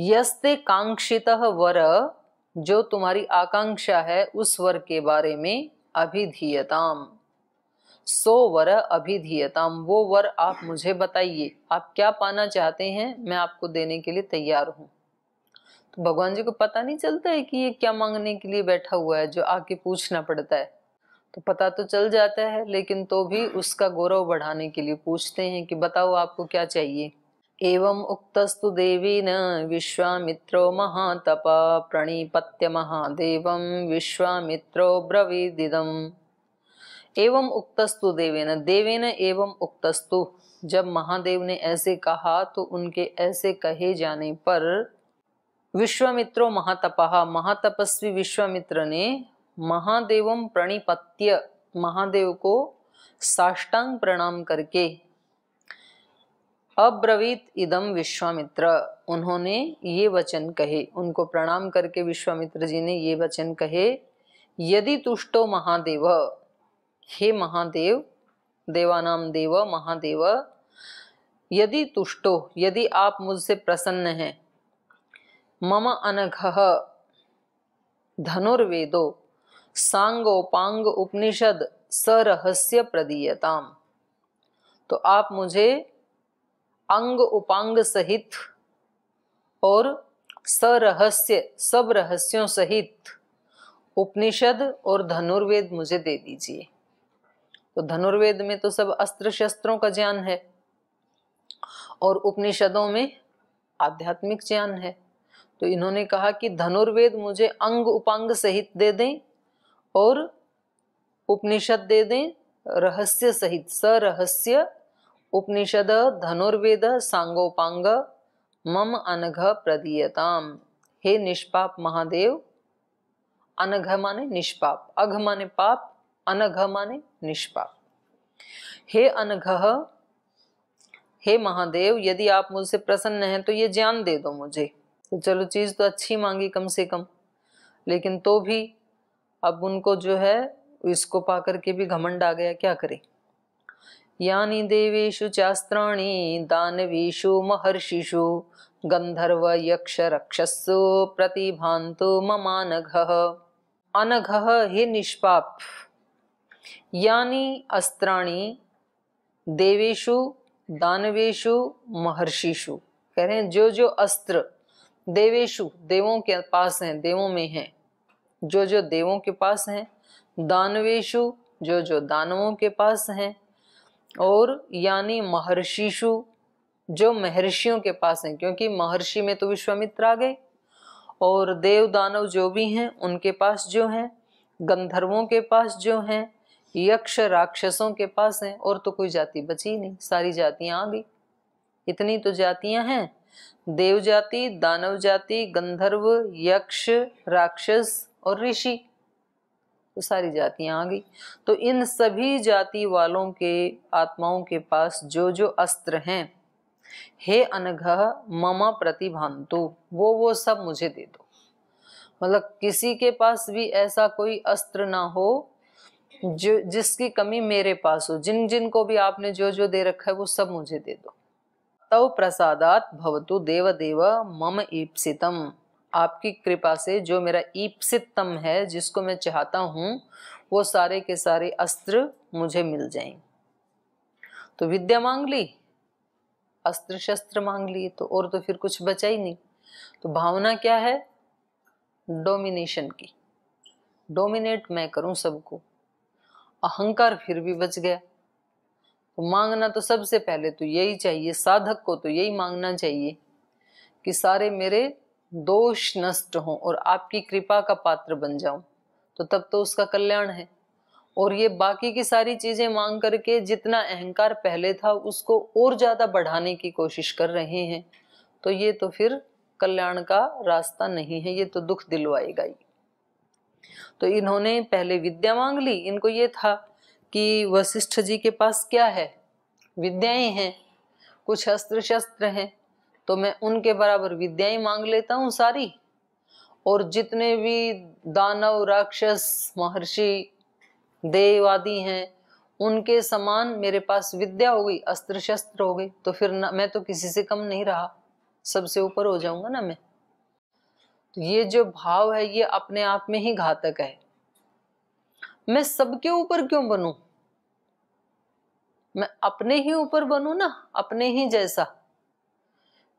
यस्ते कांक्षित वर जो तुम्हारी आकांक्षा है उस वर के बारे में अभिधीयताम सो वर अभिधीयताम वो वर आप मुझे बताइए आप क्या पाना चाहते हैं मैं आपको देने के लिए तैयार हूँ तो भगवान जी को पता नहीं चलता है कि ये क्या मांगने के लिए बैठा हुआ है जो आके पूछना पड़ता है तो पता तो चल जाता है लेकिन तो भी उसका गौरव बढ़ाने के लिए पूछते हैं कि बताओ आपको क्या चाहिए एवं उक्तस्तु देवीन विश्वामित्रो महातपा प्रणीपत्य महादेव विश्वामित्रो ब्रवीदिदम् एवं उक्तस्तु देवेन देवेन एवं उक्तस्तु जब महादेव ने ऐसे कहा तो उनके ऐसे कहे जाने पर विश्वामित्रो महातपा महातपस्वी विश्वामित्र ने महादेवम प्रणिपत्य महादेव को साष्टांग प्रणाम करके अब्रवीत इदम विश्वामित्र उन्होंने ये वचन कहे उनको प्रणाम करके विश्वामित्र जी ने ये वचन कहे यदि तुष्टो महादेव हे महादेव देवानाम देव महादेव यदि तुष्टो यदि आप मुझसे प्रसन्न हैं मम अनघ धनुर्वेदो सांगोपांग उपनिषद सरहस्य प्रदीयताम तो आप मुझे अंग उपांग सहित और सरहस्य सब रहस्यों सहित उपनिषद और धनुर्वेद मुझे दे दीजिए तो धनुर्वेद में तो सब अस्त्र शस्त्रों का ज्ञान है और उपनिषदों में आध्यात्मिक ज्ञान है तो इन्होंने कहा कि धनुर्वेद मुझे अंग उपांग सहित दे दें और उपनिषद दे दें रहस्य सहित सरहस्य उपनिषद धनुर्वेद सांगोपांग मम अनघ प्रदीयताम हे निष्पाप महादेव अनघ माने निष्पाप अघ माने पाप अनघ माने निष्पाप हे अनघ हे महादेव यदि आप मुझसे प्रसन्न हैं तो ये ज्ञान दे दो मुझे तो चलो चीज़ तो अच्छी मांगी कम से कम लेकिन तो भी अब उनको जो है इसको पा करके भी घमंड आ गया क्या करें यानी देवेशु चास्त्राणी दानवीषु महर्षिषु रक्षसो प्रतिभांतो ममानघः अनघः हे निष्पाप यानी अस्त्राणी देवेशु दानवेशु महर्षिषु कह रहे हैं जो जो अस्त्र देवेशु देवों के पास हैं देवों में हैं जो जो देवों के पास हैं दानवेशु जो जो दानवों के पास हैं और यानी महर्षिशु जो महर्षियों के पास हैं क्योंकि महर्षि में तो विश्वामित्र आ गए और देव दानव जो भी हैं उनके पास जो हैं गंधर्वों के पास जो हैं यक्ष राक्षसों के पास हैं और तो कोई जाति बची नहीं सारी जातियां आ गई इतनी तो जातियां हैं देव जाति दानव जाति गंधर्व यक्ष राक्षस और ऋषि तो सारी जातियां आ गई तो इन सभी जाति वालों के आत्माओं के पास जो जो अस्त्र हैं हे अनघ ममा प्रतिभांतु वो वो सब मुझे दे दो मतलब किसी के पास भी ऐसा कोई अस्त्र ना हो जो जिसकी कमी मेरे पास हो जिन जिन को भी आपने जो जो दे रखा है वो सब मुझे दे दो तव प्रसादात भवतु देव देव मम ईप्सितम आपकी कृपा से जो मेरा ईप्सितम है जिसको मैं चाहता हूँ वो सारे के सारे अस्त्र मुझे मिल जाएं तो विद्या मांग ली अस्त्र शस्त्र मांग लिए तो और तो फिर कुछ बचा ही नहीं तो भावना क्या है डोमिनेशन की डोमिनेट मैं करूं सबको अहंकार फिर भी बच गया तो मांगना तो सबसे पहले तो यही चाहिए साधक को तो यही मांगना चाहिए कि सारे मेरे दोष नष्ट हो और आपकी कृपा का पात्र बन जाऊं तो तब तो उसका कल्याण है और ये बाकी की सारी चीजें मांग करके जितना अहंकार पहले था उसको और ज्यादा बढ़ाने की कोशिश कर रहे हैं तो ये तो फिर कल्याण का रास्ता नहीं है ये तो दुख दिलवाएगा ही तो इन्होंने पहले विद्या मांग ली इनको ये था कि वशिष्ठ जी के पास क्या है विद्याएं हैं कुछ अस्त्र शस्त्र हैं तो मैं उनके बराबर विद्या ही मांग लेता हूँ सारी और जितने भी दानव राक्षस महर्षि देव आदि हैं उनके समान मेरे पास विद्या हो गई अस्त्र शस्त्र हो गई तो फिर न, मैं तो किसी से कम नहीं रहा सबसे ऊपर हो जाऊंगा ना मैं तो ये जो भाव है ये अपने आप में ही घातक है मैं सबके ऊपर क्यों बनू मैं अपने ही ऊपर बनू ना अपने ही जैसा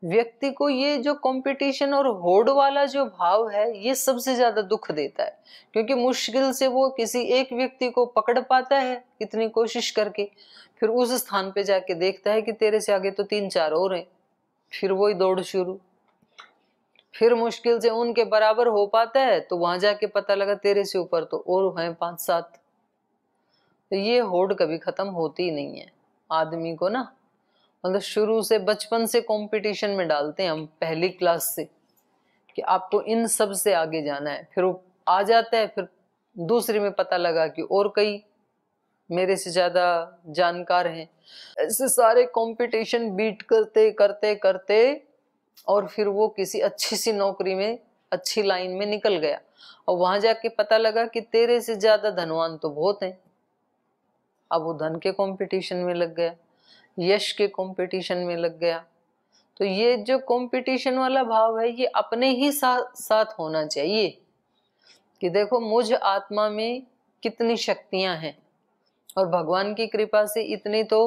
व्यक्ति को ये जो कंपटीशन और होड़ वाला जो भाव है ये सबसे ज्यादा दुख देता है क्योंकि मुश्किल से वो किसी एक व्यक्ति को पकड़ पाता है इतनी कोशिश करके फिर उस स्थान पे जाके देखता है कि तेरे से आगे तो तीन चार और हैं फिर वो ही दौड़ शुरू फिर मुश्किल से उनके बराबर हो पाता है तो वहां जाके पता लगा तेरे से ऊपर तो और हैं पांच सात तो ये होड़ कभी खत्म होती नहीं है आदमी को ना मतलब शुरू से बचपन से कंपटीशन में डालते हैं हम पहली क्लास से कि आपको इन सब से आगे जाना है फिर वो आ जाता है फिर दूसरे में पता लगा कि और कई मेरे से ज़्यादा जानकार हैं ऐसे सारे कंपटीशन बीट करते करते करते और फिर वो किसी अच्छी सी नौकरी में अच्छी लाइन में निकल गया और वहां जाके पता लगा कि तेरे से ज़्यादा धनवान तो बहुत हैं अब वो धन के कंपटीशन में लग गया यश के कंपटीशन में लग गया तो ये जो कंपटीशन वाला भाव है ये अपने ही सा, साथ होना चाहिए कि देखो मुझ आत्मा में कितनी शक्तियां हैं और भगवान की कृपा से इतनी तो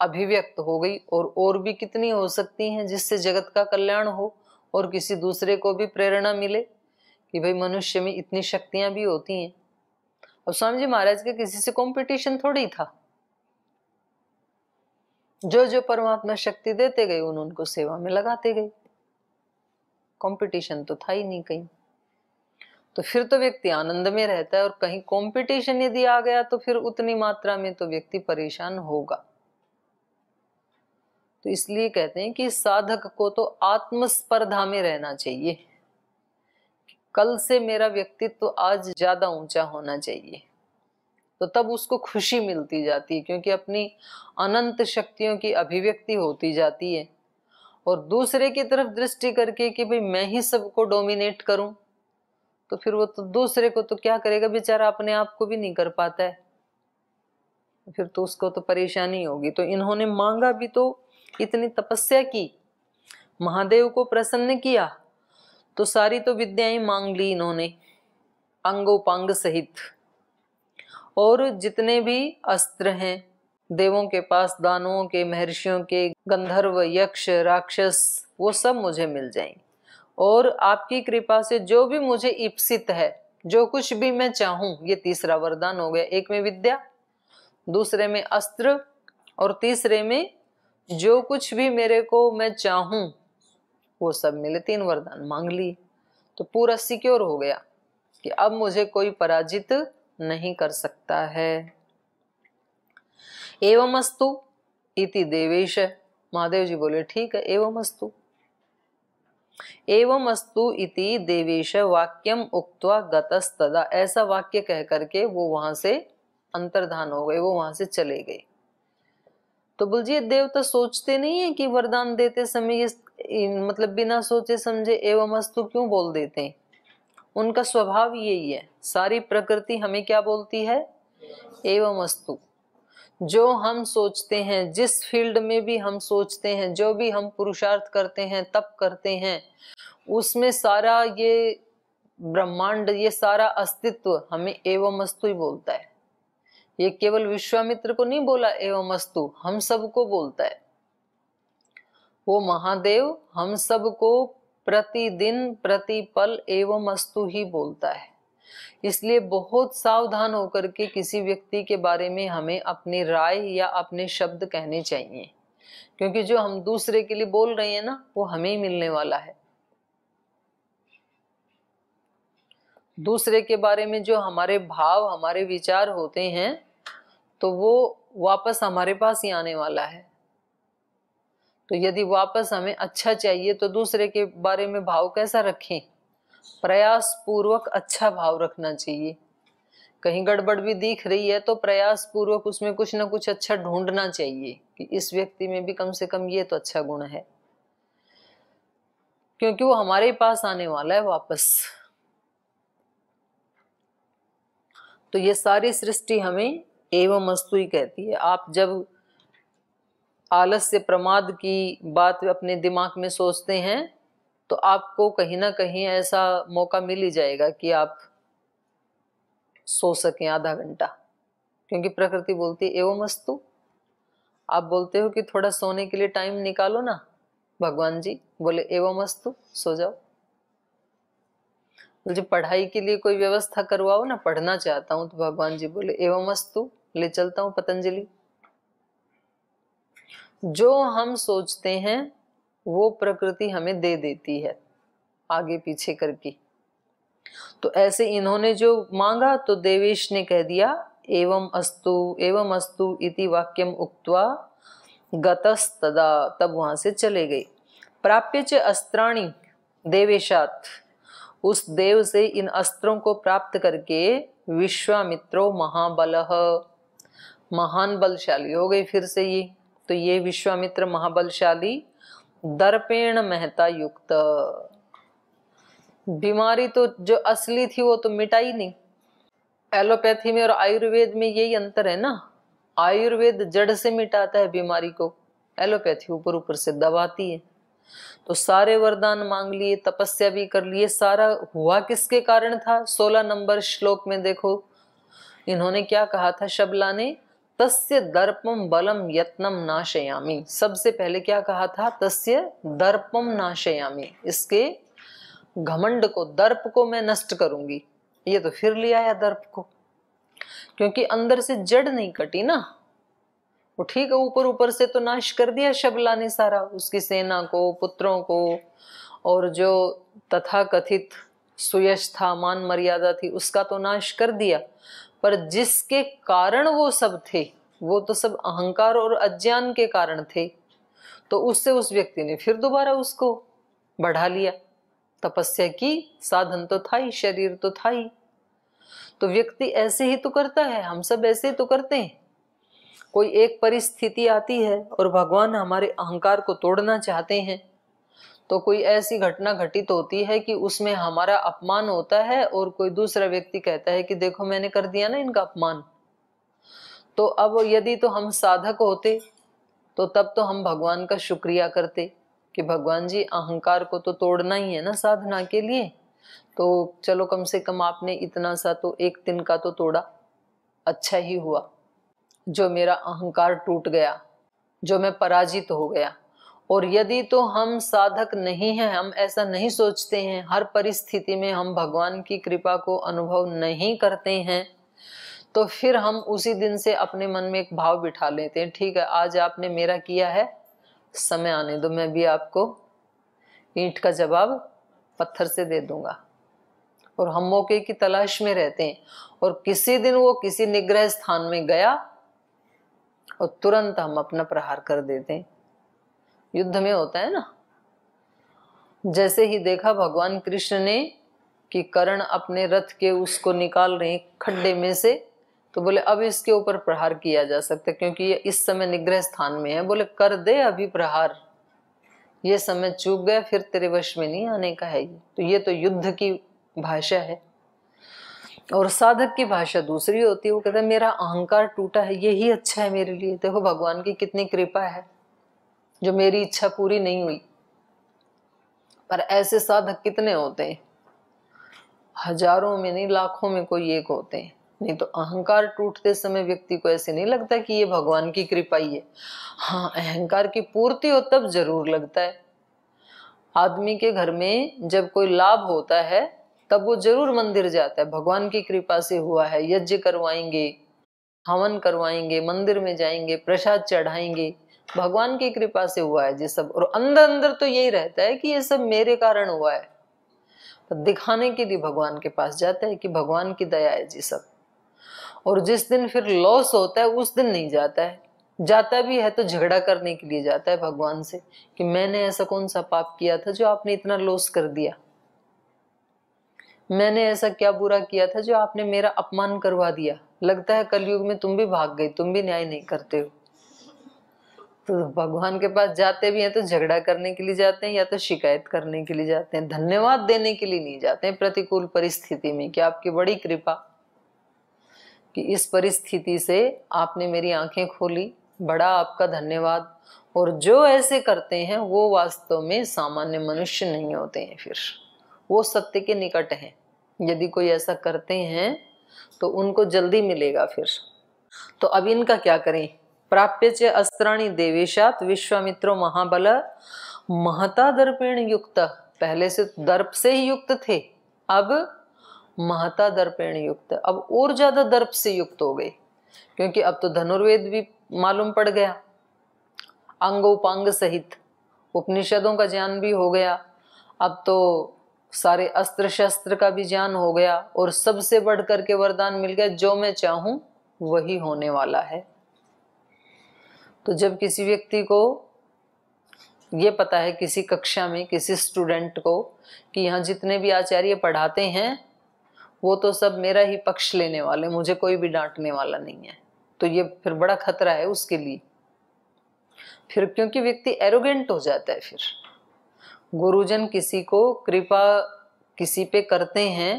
अभिव्यक्त हो गई और और भी कितनी हो सकती हैं जिससे जगत का कल्याण हो और किसी दूसरे को भी प्रेरणा मिले कि भाई मनुष्य में इतनी शक्तियां भी होती हैं और स्वामी जी महाराज के किसी से कंपटीशन थोड़ी था जो जो परमात्मा शक्ति देते गए उन उनको सेवा में लगाते गए कंपटीशन तो था ही नहीं कहीं तो फिर तो व्यक्ति आनंद में रहता है और कहीं कंपटीशन यदि आ गया तो फिर उतनी मात्रा में तो व्यक्ति परेशान होगा तो इसलिए कहते हैं कि साधक को तो आत्मस्पर्धा में रहना चाहिए कल से मेरा व्यक्तित्व आज ज्यादा ऊंचा होना चाहिए तो तब उसको खुशी मिलती जाती है क्योंकि अपनी अनंत शक्तियों की अभिव्यक्ति होती जाती है और दूसरे की तरफ दृष्टि करके कि भाई मैं ही सबको डोमिनेट करूं तो फिर वो तो दूसरे को तो क्या करेगा बेचारा अपने आप को भी नहीं कर पाता है फिर तो उसको तो परेशानी होगी तो इन्होंने मांगा भी तो इतनी तपस्या की महादेव को प्रसन्न किया तो सारी तो विद्याएं मांग ली इन्होंने अंग उपांग सहित और जितने भी अस्त्र हैं देवों के पास दानवों के महर्षियों के गंधर्व यक्ष राक्षस वो सब मुझे मिल जाएंगे और आपकी कृपा से जो भी मुझे इप्सित है जो कुछ भी मैं चाहूँ ये तीसरा वरदान हो गया एक में विद्या दूसरे में अस्त्र और तीसरे में जो कुछ भी मेरे को मैं चाहूं वो सब मिले तीन वरदान मांग लिए तो पूरा सिक्योर हो गया कि अब मुझे कोई पराजित नहीं कर सकता है एवं अस्तु इति देवेश महादेव जी बोले ठीक है एवं अस्तु एवं अस्तु इति देवेश वाक्यम उक्तवा गतस्तदा ऐसा वाक्य कह करके वो वहां से अंतर्धान हो गए वो वहां से चले गए तो देव देवता तो सोचते नहीं है कि वरदान देते समय मतलब बिना सोचे समझे एवं अस्तु क्यों बोल देते हैं उनका स्वभाव यही है सारी प्रकृति हमें क्या बोलती है एवं वस्तु जो हम सोचते हैं जिस फील्ड में भी हम सोचते हैं जो भी हम पुरुषार्थ करते हैं तप करते हैं उसमें सारा ये ब्रह्मांड ये सारा अस्तित्व हमें एवं वस्तु ही बोलता है ये केवल विश्वामित्र को नहीं बोला एवं वस्तु हम सबको बोलता है वो महादेव हम सबको प्रतिदिन प्रतिपल एवं वस्तु ही बोलता है इसलिए बहुत सावधान होकर के किसी व्यक्ति के बारे में हमें अपनी राय या अपने शब्द कहने चाहिए क्योंकि जो हम दूसरे के लिए बोल रहे हैं ना वो हमें ही मिलने वाला है दूसरे के बारे में जो हमारे भाव हमारे विचार होते हैं तो वो वापस हमारे पास ही आने वाला है तो यदि वापस हमें अच्छा चाहिए तो दूसरे के बारे में भाव कैसा रखें प्रयास पूर्वक अच्छा भाव रखना चाहिए कहीं गड़बड़ भी दिख रही है तो प्रयास पूर्वक उसमें कुछ ना कुछ अच्छा ढूंढना चाहिए कि इस व्यक्ति में भी कम से कम ये तो अच्छा गुण है क्योंकि वो हमारे पास आने वाला है वापस तो ये सारी सृष्टि हमें एवं अस्तु ही कहती है आप जब आलस्य प्रमाद की बात अपने दिमाग में सोचते हैं तो आपको कहीं ना कहीं ऐसा मौका मिल ही जाएगा कि आप सो सकें आधा घंटा क्योंकि प्रकृति बोलती है एवं वस्तु आप बोलते हो कि थोड़ा सोने के लिए टाइम निकालो ना भगवान जी बोले एवं वस्तु सो जाओ मुझे पढ़ाई के लिए कोई व्यवस्था करवाओ ना पढ़ना चाहता हूं तो भगवान जी बोले एवं वस्तु ले चलता हूं पतंजलि जो हम सोचते हैं वो प्रकृति हमें दे देती है आगे पीछे करके तो ऐसे इन्होंने जो मांगा तो देवेश ने कह दिया एवं अस्तु एवं अस्तु इति वाक्यम उक्त्वा गतस्तदा तब वहां से चले गए प्राप्य च अस्त्राणी देवेशात उस देव से इन अस्त्रों को प्राप्त करके विश्वामित्रो महाबल महान बलशाली हो गए फिर से ये तो ये विश्वामित्र महाबलशाली दर्पेण महता युक्त बीमारी तो जो असली थी वो तो मिटाई नहीं एलोपैथी में और आयुर्वेद में यही अंतर है ना आयुर्वेद जड़ से मिटाता है बीमारी को एलोपैथी ऊपर ऊपर से दबाती है तो सारे वरदान मांग लिए तपस्या भी कर लिए सारा हुआ किसके कारण था सोलह नंबर श्लोक में देखो इन्होंने क्या कहा था शबला ने तस्य दर्पम बलम यत्नम नाशयामी सबसे पहले क्या कहा था तस्य दर्पम नाशयामी इसके घमंड को दर्प को मैं नष्ट करूंगी ये तो फिर लिया आया दर्प को क्योंकि अंदर से जड़ नहीं कटी ना वो ठीक है ऊपर ऊपर से तो नाश कर दिया शबला ने सारा उसकी सेना को पुत्रों को और जो तथा कथित सुयश था मान मर्यादा थी उसका तो नाश कर दिया पर जिसके कारण वो सब थे वो तो सब अहंकार और अज्ञान के कारण थे तो उससे उस व्यक्ति ने फिर दोबारा उसको बढ़ा लिया तपस्या की साधन तो था ही शरीर तो था ही तो व्यक्ति ऐसे ही तो करता है हम सब ऐसे ही तो करते हैं कोई एक परिस्थिति आती है और भगवान हमारे अहंकार को तोड़ना चाहते हैं तो कोई ऐसी घटना घटित होती है कि उसमें हमारा अपमान होता है और कोई दूसरा व्यक्ति कहता है कि देखो मैंने कर दिया ना इनका अपमान तो अब यदि तो हम साधक होते तो तब तो हम भगवान का शुक्रिया करते कि भगवान जी अहंकार को तो तोड़ना ही है ना साधना के लिए तो चलो कम से कम आपने इतना सा तो एक दिन का तो तोड़ा अच्छा ही हुआ जो मेरा अहंकार टूट गया जो मैं पराजित हो गया और यदि तो हम साधक नहीं हैं हम ऐसा नहीं सोचते हैं हर परिस्थिति में हम भगवान की कृपा को अनुभव नहीं करते हैं तो फिर हम उसी दिन से अपने मन में एक भाव बिठा लेते हैं ठीक है आज आपने मेरा किया है समय आने दो मैं भी आपको ईंट का जवाब पत्थर से दे दूंगा और हम मौके की तलाश में रहते हैं और किसी दिन वो किसी निग्रह स्थान में गया और तुरंत हम अपना प्रहार कर देते हैं युद्ध में होता है ना जैसे ही देखा भगवान कृष्ण ने कि कर्ण अपने रथ के उसको निकाल रहे खड्डे में से तो बोले अब इसके ऊपर प्रहार किया जा सकता है क्योंकि ये इस समय निग्रह स्थान में है बोले कर दे अभी प्रहार ये समय चूक गया फिर तेरे वश में नहीं आने का है ये तो ये तो युद्ध की भाषा है और साधक की भाषा दूसरी होती है वो कहता है मेरा अहंकार टूटा है यही अच्छा है मेरे लिए देखो भगवान की कितनी कृपा है जो मेरी इच्छा पूरी नहीं हुई पर ऐसे साधक कितने होते हैं हजारों में नहीं लाखों में कोई एक होते हैं नहीं तो अहंकार टूटते समय व्यक्ति को ऐसे नहीं लगता कि ये भगवान की कृपा ही है हाँ अहंकार की पूर्ति हो तब जरूर लगता है आदमी के घर में जब कोई लाभ होता है तब वो जरूर मंदिर जाता है भगवान की कृपा से हुआ है यज्ञ करवाएंगे हवन करवाएंगे मंदिर में जाएंगे प्रसाद चढ़ाएंगे भगवान की कृपा से हुआ है ये सब और अंदर अंदर तो यही रहता है कि ये सब मेरे कारण हुआ है तो दिखाने के लिए भगवान के पास जाते हैं कि भगवान की दया है जी सब और जिस दिन फिर लॉस होता है उस दिन नहीं जाता है जाता भी है तो झगड़ा करने के लिए जाता है भगवान से कि मैंने ऐसा कौन सा पाप किया था जो आपने इतना लॉस कर दिया मैंने ऐसा क्या बुरा किया था जो आपने मेरा अपमान करवा दिया लगता है कलयुग में तुम भी भाग गई तुम भी न्याय नहीं करते हो तो भगवान के पास जाते भी हैं तो झगड़ा करने के लिए जाते हैं या तो शिकायत करने के लिए जाते हैं धन्यवाद देने के लिए नहीं जाते हैं प्रतिकूल परिस्थिति में कि आपकी बड़ी कृपा कि इस परिस्थिति से आपने मेरी आंखें खोली बड़ा आपका धन्यवाद और जो ऐसे करते हैं वो वास्तव में सामान्य मनुष्य नहीं होते हैं फिर वो सत्य के निकट हैं यदि कोई ऐसा करते हैं तो उनको जल्दी मिलेगा फिर तो अब इनका क्या करें प्राप्य च अस्त्राणी देवेशात विश्वामित्रो महाबल महता दर्पेण युक्त पहले से दर्प से ही युक्त थे अब महता दर्पेण युक्त अब और ज्यादा दर्प से युक्त हो गए क्योंकि अब तो धनुर्वेद भी मालूम पड़ गया अंग उपांग सहित उपनिषदों का ज्ञान भी हो गया अब तो सारे अस्त्र शस्त्र का भी ज्ञान हो गया और सबसे बढ़ करके वरदान मिल गया जो मैं चाहूं वही होने वाला है तो जब किसी व्यक्ति को ये पता है किसी कक्षा में किसी स्टूडेंट को कि यहाँ जितने भी आचार्य पढ़ाते हैं वो तो सब मेरा ही पक्ष लेने वाले मुझे कोई भी डांटने वाला नहीं है तो ये फिर बड़ा खतरा है उसके लिए फिर क्योंकि व्यक्ति एरोगेंट हो जाता है फिर गुरुजन किसी को कृपा किसी पे करते हैं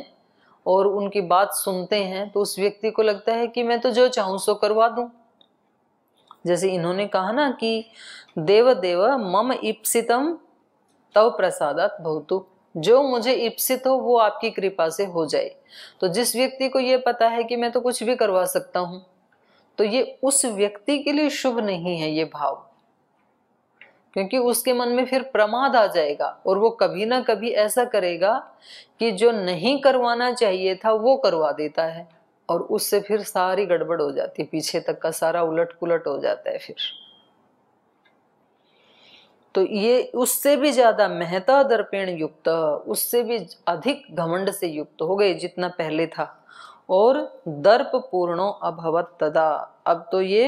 और उनकी बात सुनते हैं तो उस व्यक्ति को लगता है कि मैं तो जो चाहूँ सो करवा दूँ जैसे इन्होंने कहा ना कि देव देव मम इप्सितम तव प्रसादात भवतु जो मुझे इप्सित हो वो आपकी कृपा से हो जाए तो जिस व्यक्ति को ये पता है कि मैं तो कुछ भी करवा सकता हूँ तो ये उस व्यक्ति के लिए शुभ नहीं है ये भाव क्योंकि उसके मन में फिर प्रमाद आ जाएगा और वो कभी ना कभी ऐसा करेगा कि जो नहीं करवाना चाहिए था वो करवा देता है और उससे फिर सारी गड़बड़ हो जाती है पीछे तक का सारा उलट पुलट हो जाता है फिर तो ये उससे भी ज्यादा महता दर्पेण युक्त उससे भी अधिक घमंड से युक्त हो गए जितना पहले था और दर्प पूर्णो अभवत तदा अब तो ये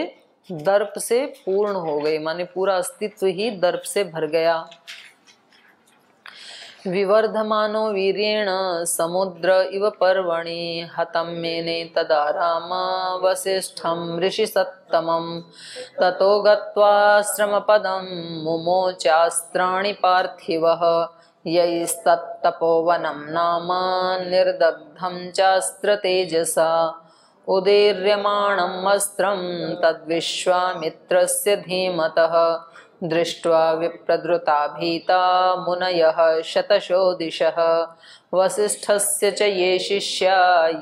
दर्प से पूर्ण हो गए माने पूरा अस्तित्व ही दर्प से भर गया विवर्धमानो वीरेण समुद्र इव पर्वणि हतं मेने तदा रामावसिष्ठं ऋषिसत्तमं ततो गत्वाश्रमपदं मुमोचास्त्राणि पार्थिवः यैस्तत्तपोवनं नाम निर्दग्धं चास्त्रतेजसा उदीर्यमाणम् अस्त्रं तद्विश्वामित्रस्य धीमतः दृष्ट्वा भीता मुनय शतशो दिश वसीष्ठ से ये शिष्या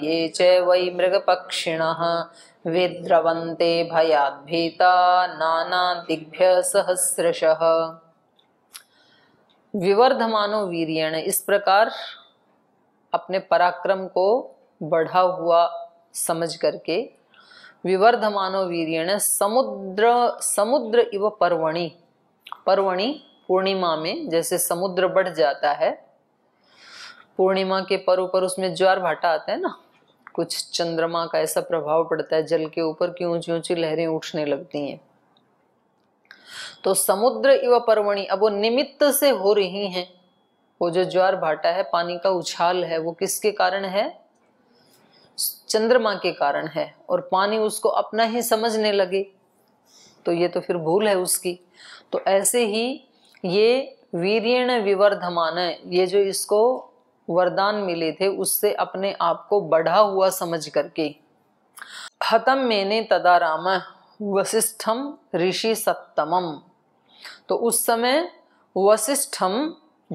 ये च वै मृगपक्षिणः विद्रवन्ते भयाद्भीता दिग्भ्य सहस्रश विवर्धमानो वीर्यण इस प्रकार अपने पराक्रम को बढ़ा हुआ समझ करके विवर्धमानो वीर्यण समुद्र समुद्र इव पर्वणी पर्वणी पूर्णिमा में जैसे समुद्र बढ़ जाता है पूर्णिमा के पर्व पर उसमें ज्वार भाटा आता है ना कुछ चंद्रमा का ऐसा प्रभाव पड़ता है जल के ऊपर की ऊंची ऊंची लहरें उठने लगती हैं तो समुद्र इव पर्वणी अब वो निमित्त से हो रही हैं वो जो ज्वार भाटा है पानी का उछाल है वो किसके कारण है चंद्रमा के कारण है और पानी उसको अपना ही समझने लगे तो ये तो फिर भूल है उसकी तो ऐसे ही ये वीरेण विवर्धमान ये जो इसको वरदान मिले थे उससे अपने आप को बढ़ा हुआ समझ करके हतम मैंने तदा राम वशिष्ठम ऋषि सप्तमम तो उस समय वशिष्ठम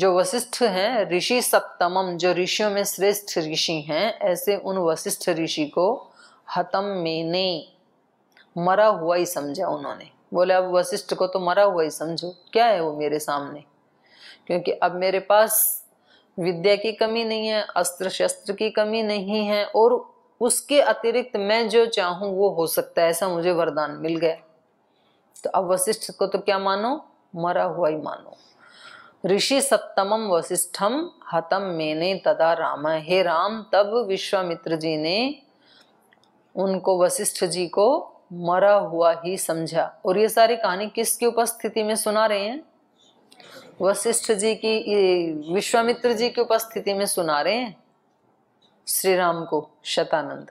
जो वशिष्ठ हैं ऋषि सप्तमम जो ऋषियों में श्रेष्ठ ऋषि हैं ऐसे उन वशिष्ठ ऋषि को हतम मैंने मरा हुआ ही समझा उन्होंने बोले अब वशिष्ठ को तो मरा हुआ ही समझो क्या है वो मेरे सामने क्योंकि अब मेरे पास विद्या की कमी नहीं है अस्त्र शस्त्र की कमी नहीं है और उसके अतिरिक्त मैं जो चाहूं वो हो सकता है ऐसा मुझे वरदान मिल गया तो अब वशिष्ठ को तो क्या मानो मरा हुआ ही मानो ऋषि सप्तमम वशिष्ठम हतम मैंने तदा राम हे राम तब विश्वामित्र जी ने उनको वशिष्ठ जी को मरा हुआ ही समझा और ये सारी कहानी किसकी उपस्थिति में सुना रहे हैं वशिष्ठ जी की विश्वामित्र जी की उपस्थिति में सुना रहे हैं श्री राम को शतानंद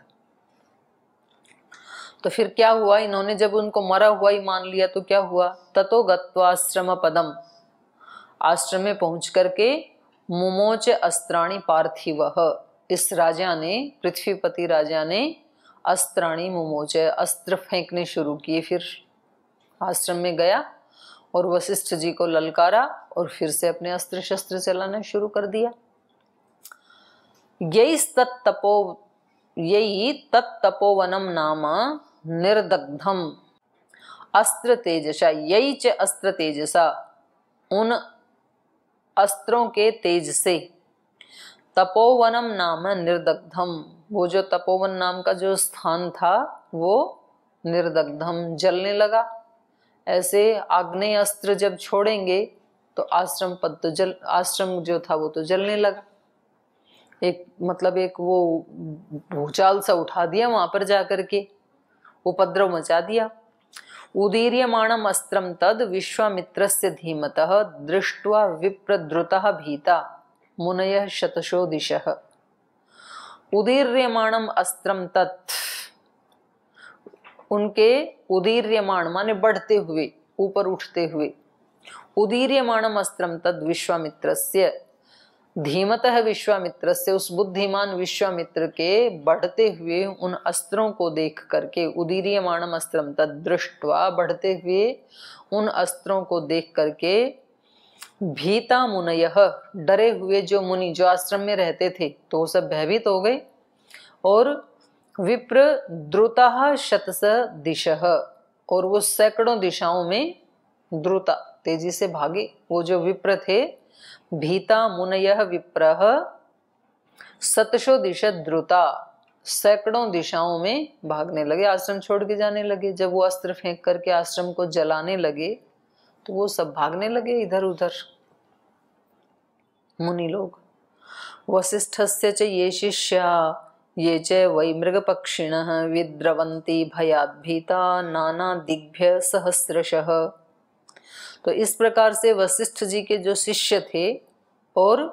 तो फिर क्या हुआ इन्होंने जब उनको मरा हुआ ही मान लिया तो क्या हुआ ततो गत्वाश्रम पदम आश्रम में पहुंच करके मुमोच अस्त्राणी पार्थिव इस राजा ने पृथ्वीपति राजा ने अस्त्राणी मुमोचे अस्त्र फेंकने शुरू किए फिर आश्रम में गया और वशिष्ठ जी को ललकारा और फिर से अपने अस्त्र शस्त्र चलाना शुरू कर दिया यही तत्तपो यही तत्तपोवनम नाम निर्दग्धम अस्त्र तेजसा यही च अस्त्र तेजसा उन अस्त्रों के तेज से तपोवनम नाम निर्दग्धम वो जो तपोवन नाम का जो स्थान था वो निर्दग्धम जलने लगा ऐसे आग्नेय अस्त्र जब छोड़ेंगे तो आश्रम पद तो जल आश्रम जो था वो तो जलने लगा एक मतलब एक वो भूचाल सा उठा दिया वहां पर जाकर के उपद्रव मचा दिया उदीर्यमाणम अस्त्रम तद विश्वामित्र से धीमतः दृष्ट विप्रद्रुता भीता मुनय शतशो दिश उदीर्यमाण अस्त्र तत् उनके उदीर्यमाण माने बढ़ते हुए ऊपर उठते हुए उदीर्यमाण अस्त्र तद विश्वामित्र धीमत विश्वामित्र से उस बुद्धिमान विश्वामित्र के बढ़ते हुए उन अस्त्रों को देख करके उदीर्यमाणम अस्त्र तद दृष्टवा बढ़ते हुए उन अस्त्रों को देख करके भीता मुनय डरे हुए जो मुनि जो आश्रम में रहते थे तो वो सब भयभीत हो गए और विप्र द्रुता शतस दिश और वो सैकड़ों दिशाओं में द्रुता तेजी से भागे वो जो विप्र थे भीता मुनय विप्र सतशो दिश द्रुता सैकड़ों दिशाओं में भागने लगे आश्रम छोड़ के जाने लगे जब वो अस्त्र फेंक करके आश्रम को जलाने लगे तो वो सब भागने लगे इधर उधर मुनि लोग वशिष्ठ से ये शिष्य ये च वै पक्षिण विद्रवंती भयाभीता नाना दिग्भ्य सहस्रशः तो इस प्रकार से वशिष्ठ जी के जो शिष्य थे और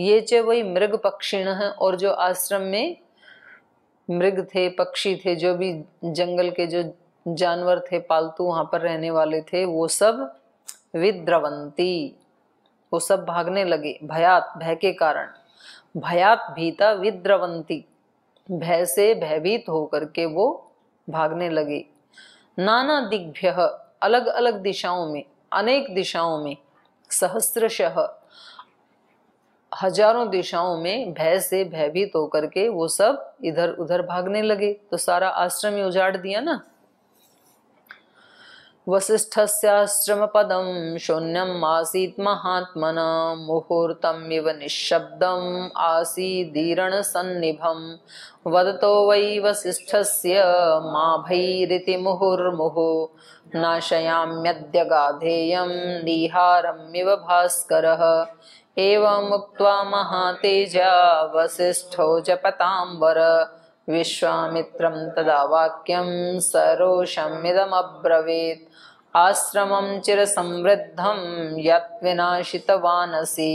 ये च वही मृग पक्षिण और जो आश्रम में मृग थे पक्षी थे जो भी जंगल के जो जानवर थे पालतू वहां पर रहने वाले थे वो सब विद्रवंती वो सब भागने लगे भयात भय के कारण भयात भीता विद्रवंती भय से भयभीत होकर के वो भागने लगे नाना दिग्भ्य अलग अलग दिशाओं में अनेक दिशाओं में सहस्रशह हजारों दिशाओं में भय से भयभीत होकर के वो सब इधर उधर भागने लगे तो सारा आश्रम ही उजाड़ दिया ना पदम शून्यम आसी महात्मना मुहूर्तम इव सन्निभम वद तो वै वसिष्ठस्य मा भैरिति मुहुर्मुहुः नाशयाम्यद्य गाधेयं निहारमिव भास्करः एवमुक्त्वा महातेज वसिष्ठो जपतांबर विश्वामित्रं तदा वाक्यं सरोषमिदमब्रवीत् आश्रमं चिरसमृद्धं यत् विनाशितवानसि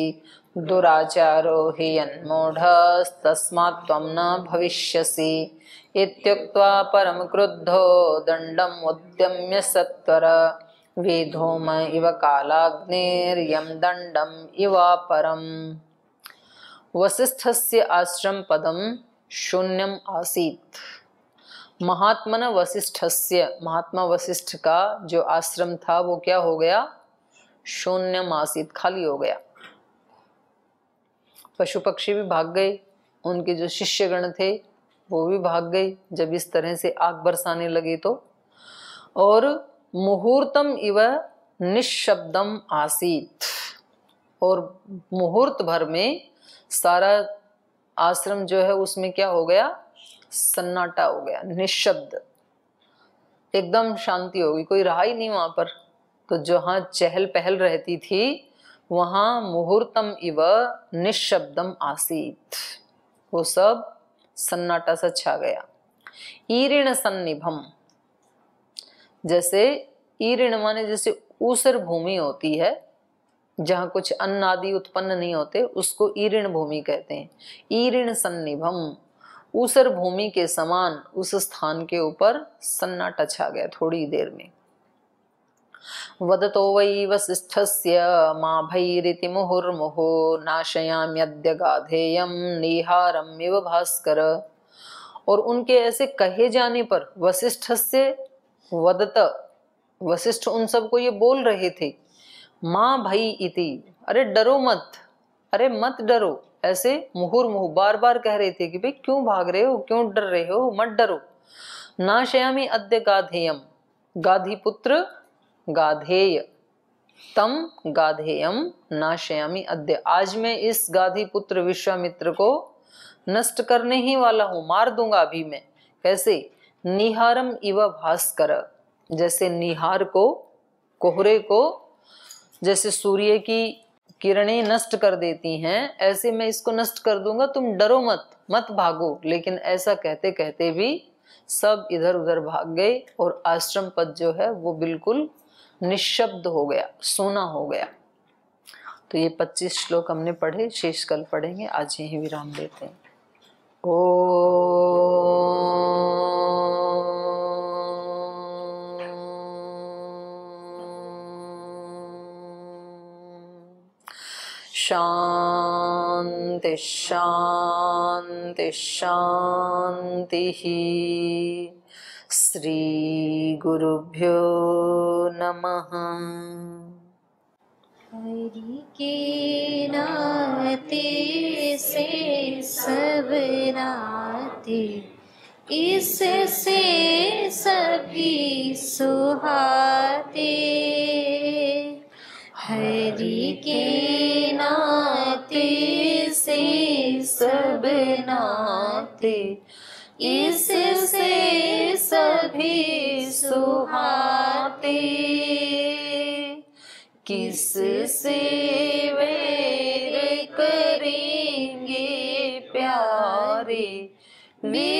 दुराचारो हि यन्मूढस्तस्मात् त्वं न भविष्यसि इत्युक्त्वा परं क्रुद्धो दण्डम् उद्यम्य सत्वर वेधोम इव कालाग्नेर्यं दण्डम् इवापरम् वसिष्ठस्य आश्रमपदम् शून्यम आसीत महात्मन वशिष्ठस्य महात्मा वशिष्ठ का जो आश्रम था वो क्या हो गया शून्यम आसीत खाली हो गया पशु पक्षी भी भाग गए उनके जो शिष्यगण थे वो भी भाग गए जब इस तरह से आग बरसाने लगे तो और मुहूर्तम इव निशब्दम आसीत और मुहूर्त भर में सारा आश्रम जो है उसमें क्या हो गया सन्नाटा हो गया निशब्द एकदम शांति होगी कोई रहा ही नहीं वहां पर तो जहां चहल पहल रहती थी वहां मुहूर्तम इव निशब्दम आसीत वो सब सन्नाटा सा छा गया ईरिण सन्निभम जैसे ईरिण माने जैसे ऊसर भूमि होती है जहाँ कुछ अन्न आदि उत्पन्न नहीं होते उसको ईरण भूमि कहते हैं ईरण सन्निभम ऊसर भूमि के समान उस स्थान के ऊपर सन्नाटा छा गया थोड़ी देर में वदतो वै वसिष्ठस्य मा भैरिति मुहुर्मुहो नाशयाम्यद्य गाधेयम निहारम इव भास्कर और उनके ऐसे कहे जाने पर वशिष्ठ से वदत वशिष्ठ उन सबको ये बोल रहे थे माँ भाई इति अरे डरो मत अरे मत डरो ऐसे मुहूर् मुहु बार बार कह रहे थे कि भाई क्यों भाग रहे हो क्यों डर रहे हो मत डरो नाशयामी अद्य गाधेयम गाधी पुत्र गाधेय तम गाधेयम नाशयामी अद्य आज मैं इस गाधी पुत्र विश्वामित्र को नष्ट करने ही वाला हूँ मार दूंगा अभी मैं कैसे निहारम इव भास्कर जैसे निहार को कोहरे को जैसे सूर्य की किरणें नष्ट कर देती हैं ऐसे मैं इसको नष्ट कर दूंगा तुम डरो मत मत भागो लेकिन ऐसा कहते कहते भी सब इधर उधर भाग गए और आश्रम पद जो है वो बिल्कुल निशब्द हो गया सोना हो गया तो ये 25 श्लोक हमने पढ़े शेष कल पढ़ेंगे आज यही विराम देते हैं ओ शांति शांति श्री गुरुभ्यो नमः हरि के नाते से सब नाते इससे सभी सुहाते हरी के नाते से सब नाते इससे सभी सुहाते किस से वे करेंगे प्यारे मेरे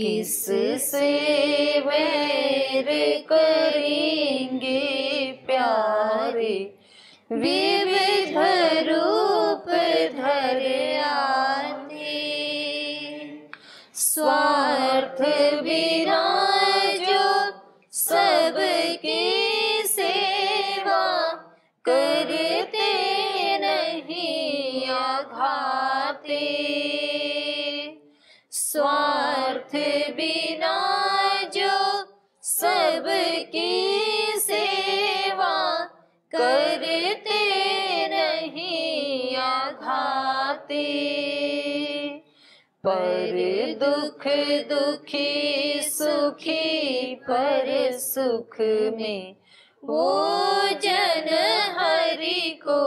किस से वैर करेंगे प्यारे विविध रूप धर पर दुख दुखी सुखी पर सुख में वो जन हरि को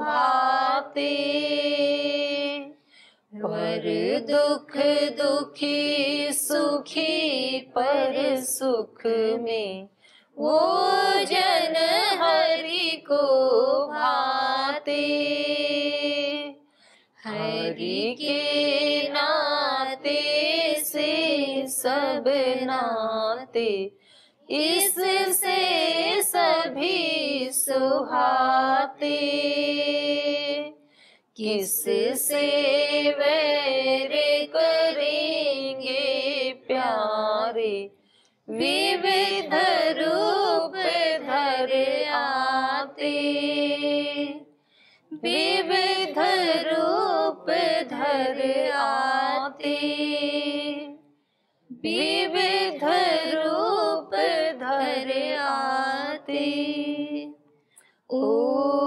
भाते पर दुख दुखी सुखी पर सुख में वो जन हरि को बनाते इससे सभी सुहाते किस से वैर करेंगे प्यारे विविध रूप धर आते विविध रूप धर आते विविध रूप धर आते ओ